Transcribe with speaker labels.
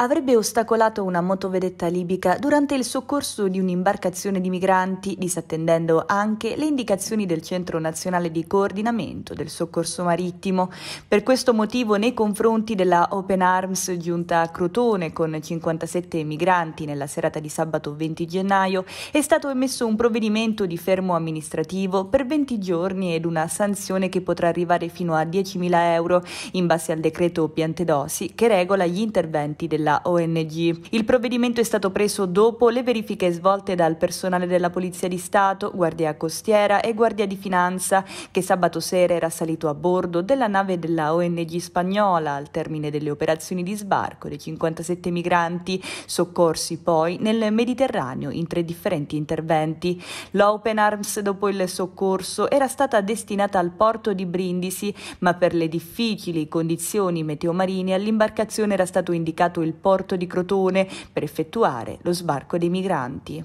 Speaker 1: avrebbe ostacolato una motovedetta libica durante il soccorso di un'imbarcazione di migranti, disattendendo anche le indicazioni del Centro Nazionale di Coordinamento del Soccorso Marittimo. Per questo motivo, nei confronti della Open Arms giunta a Crotone con 57 migranti nella serata di sabato 20 gennaio, è stato emesso un provvedimento di fermo amministrativo per 20 giorni ed una sanzione che potrà arrivare fino a 10.000 euro, in base al decreto Piantedosi, che regola gli interventi della della ONG. Il provvedimento è stato preso dopo le verifiche svolte dal personale della Polizia di Stato, Guardia Costiera e Guardia di Finanza, che sabato sera era salito a bordo della nave della ONG spagnola al termine delle operazioni di sbarco dei 57 migranti, soccorsi poi nel Mediterraneo in tre differenti interventi. L'Open Arms, dopo il soccorso, era stata destinata al porto di Brindisi, ma per le difficili condizioni meteomarine all'imbarcazione era stato indicato il porto di Crotone per effettuare lo sbarco dei migranti.